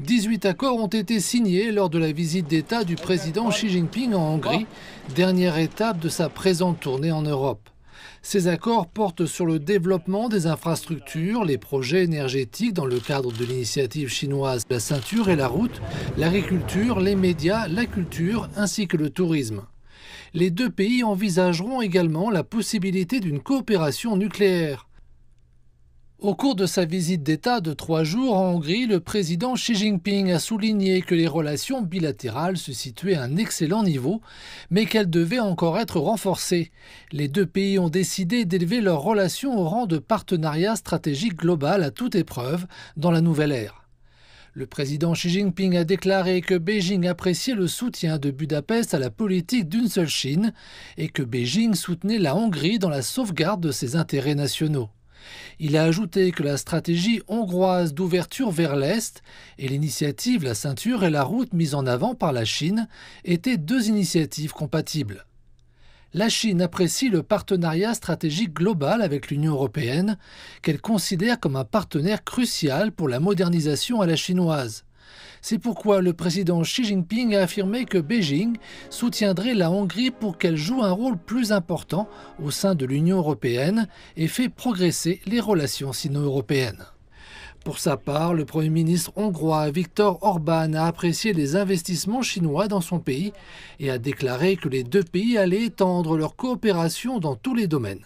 18 accords ont été signés lors de la visite d'État du président Xi Jinping en Hongrie, dernière étape de sa présente tournée en Europe. Ces accords portent sur le développement des infrastructures, les projets énergétiques dans le cadre de l'initiative chinoise La ceinture et la route, l'agriculture, les médias, la culture ainsi que le tourisme. Les deux pays envisageront également la possibilité d'une coopération nucléaire. Au cours de sa visite d'État de trois jours en Hongrie, le président Xi Jinping a souligné que les relations bilatérales se situaient à un excellent niveau, mais qu'elles devaient encore être renforcées. Les deux pays ont décidé d'élever leurs relations au rang de partenariat stratégique global à toute épreuve dans la nouvelle ère. Le président Xi Jinping a déclaré que Beijing appréciait le soutien de Budapest à la politique d'une seule Chine et que Beijing soutenait la Hongrie dans la sauvegarde de ses intérêts nationaux. Il a ajouté que la stratégie hongroise d'ouverture vers l'Est et l'initiative La ceinture et la route mise en avant par la Chine étaient deux initiatives compatibles. La Chine apprécie le partenariat stratégique global avec l'Union européenne, qu'elle considère comme un partenaire crucial pour la modernisation à la chinoise. C'est pourquoi le président Xi Jinping a affirmé que Beijing soutiendrait la Hongrie pour qu'elle joue un rôle plus important au sein de l'Union européenne et fait progresser les relations sino-européennes. Pour sa part, le Premier ministre hongrois Viktor Orban a apprécié les investissements chinois dans son pays et a déclaré que les deux pays allaient étendre leur coopération dans tous les domaines.